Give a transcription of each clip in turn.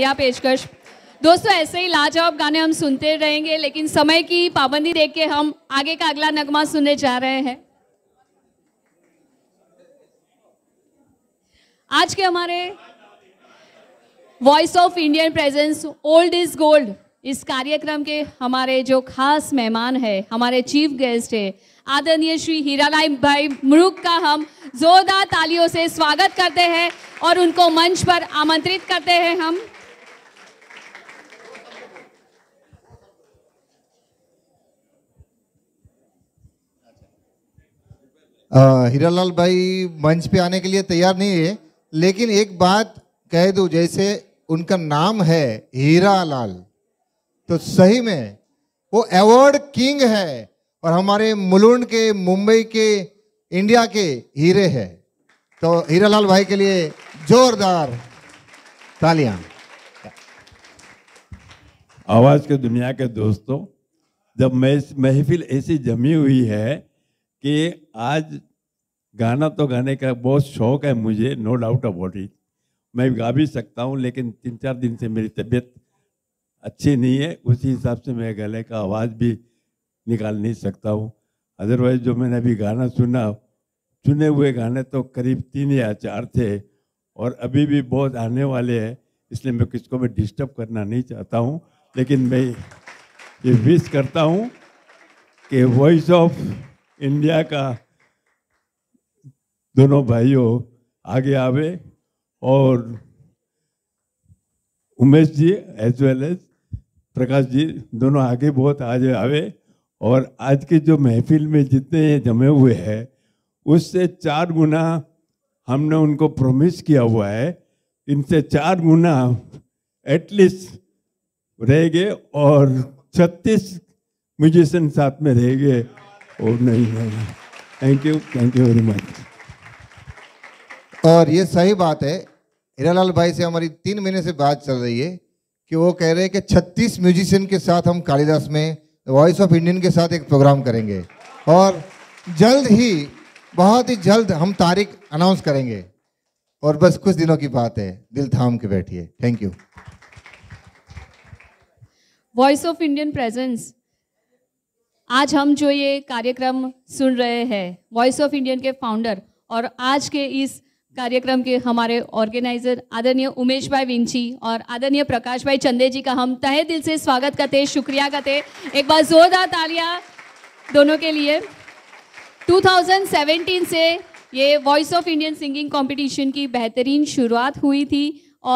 या पेशकश दोस्तों ऐसे ही लाजवाब गाने हम सुनते रहेंगे लेकिन समय की पाबंदी देख के हम आगे का अगला नगमा सुनने जा रहे हैं आज के हमारे voice of Indian presence old is gold इस कार्यक्रम के हमारे जो खास मेहमान है हमारे चीफ गेस्ट है आदरणीय श्री हीरालाई भाई मृग का हम जोरदार तालियों से स्वागत करते हैं और उनको मंच पर आमंत्रित करते हैं हम हीरालाल भाई मंच पे आने के लिए तैयार नहीं है लेकिन एक बात कह दू जैसे उनका नाम है हीरालाल तो सही में वो अवार्ड किंग है और हमारे मुलुंड के मुंबई के इंडिया के हीरे हैं तो हीरालाल भाई के लिए जोरदार तालियां आवाज के दुनिया के दोस्तों जब महफिल ऐसी जमी हुई है कि आज गाना तो गाने का बहुत शौक है मुझे नो डाउट अबाउट इट मैं गा भी सकता हूँ लेकिन तीन चार दिन से मेरी तबीयत अच्छी नहीं है उसी हिसाब से मैं गले का आवाज़ भी निकाल नहीं सकता हूँ अदरवाइज जो मैंने अभी गाना सुना चुने हुए गाने तो करीब तीन या चार थे और अभी भी बहुत आने वाले हैं इसलिए मैं किसको भी डिस्टर्ब करना नहीं चाहता हूँ लेकिन मैं ये विश करता हूँ कि वॉइस ऑफ इंडिया का दोनों भाइयों आगे आवे और Umesh ji as well as Prakash ji दोनों आगे बहुत आज आवे और आज के जो महफिल में जितने जमे हुए हैं उससे चार गुना हमने उनको प्रोमिस किया हुआ है इनसे चार गुना एटलीस्ट रहेंगे और 36 म्यूजिशियन साथ में रहेंगे और नहीं है thank you thank you very much और ये सही बात है हीरालाल भाई से हमारी तीन महीने से बात चल रही है कि वो कह रहे हैं कि 36 म्यूजिशियन के साथ हम कालिदास में वॉइस ऑफ इंडियन के साथ एक प्रोग्राम करेंगे और जल्द ही बहुत ही जल्द हम तारीख अनाउंस करेंगे और बस कुछ दिनों की बात है दिल थाम के बैठिए thank you voice of Indian presence आज हम जो ये कार्यक्रम सुन रहे हैं वॉइस ऑफ इंडियन के फाउंडर और आज के इस कार्यक्रम के हमारे ऑर्गेनाइजर आदरणीय उमेश भाई विंची और आदरणीय प्रकाश भाई चंदे जी का हम तहे दिल से स्वागत करते हैं शुक्रिया करते एक बार जोरदार तालियां दोनों के लिए 2017 से ये voice of Indian singing competition की बेहतरीन शुरुआत हुई थी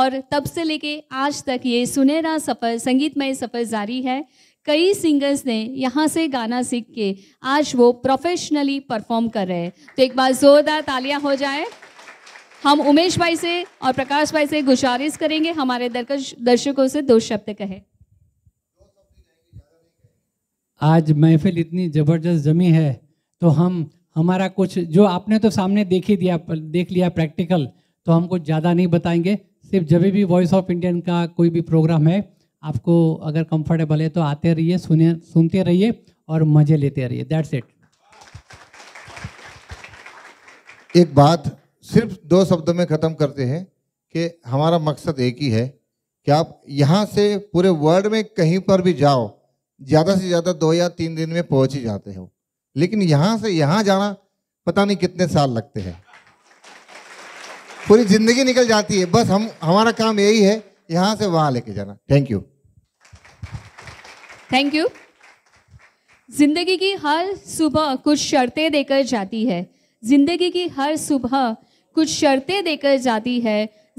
और तब से लेके आज तक ये सुनहरा सफ़र संगीतमय सफ़र जारी है कई सिंगर्स ने यहाँ से गाना सीख के आज वो प्रोफेशनली परफॉर्म कर रहे हैं तो एक बार ज़ोरदार तालियां हो जाए हम उमेश भाई से और प्रकाश भाई से गुजारिश करेंगे हमारे दर्शकों से दो शब्द कहे आज महफिल इतनी ज़बरदस्त जमी है तो हम हमारा कुछ जो आपने तो सामने देख ही दिया देख लिया प्रैक्टिकल तो हम कुछ ज़्यादा नहीं बताएंगे सिर्फ जब भी वॉइस ऑफ इंडियन का कोई भी प्रोग्राम है आपको अगर कंफर्टेबल है तो आते रहिए सुने सुनते रहिए और मज़े लेते रहिए दैट्स इट एक बात सिर्फ दो शब्दों में ख़त्म करते हैं कि हमारा मकसद एक ही है कि आप यहाँ से पूरे वर्ल्ड में कहीं पर भी जाओ ज़्यादा से ज़्यादा दो या तीन दिन में पहुँच ही जाते हो लेकिन यहाँ से यहाँ जाना पता नहीं कितने साल लगते हैं पूरी ज़िंदगी निकल जाती है बस हम हमारा काम यही है यहाँ से वहाँ लेके जाना थैंक यू थैंक यू जिंदगी की हर सुबह कुछ शर्तें देकर जाती है जिंदगी की हर सुबह कुछ शर्तें देकर जाती है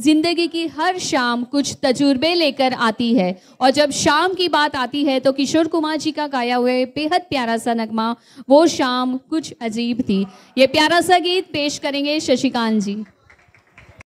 जिंदगी की हर शाम कुछ तजुर्बे लेकर आती है और जब शाम की बात आती है तो किशोर कुमार जी का गाया हुआ बेहद प्यारा सा नगमा वो शाम कुछ अजीब थी ये प्यारा सा गीत पेश करेंगे शशिकांत जी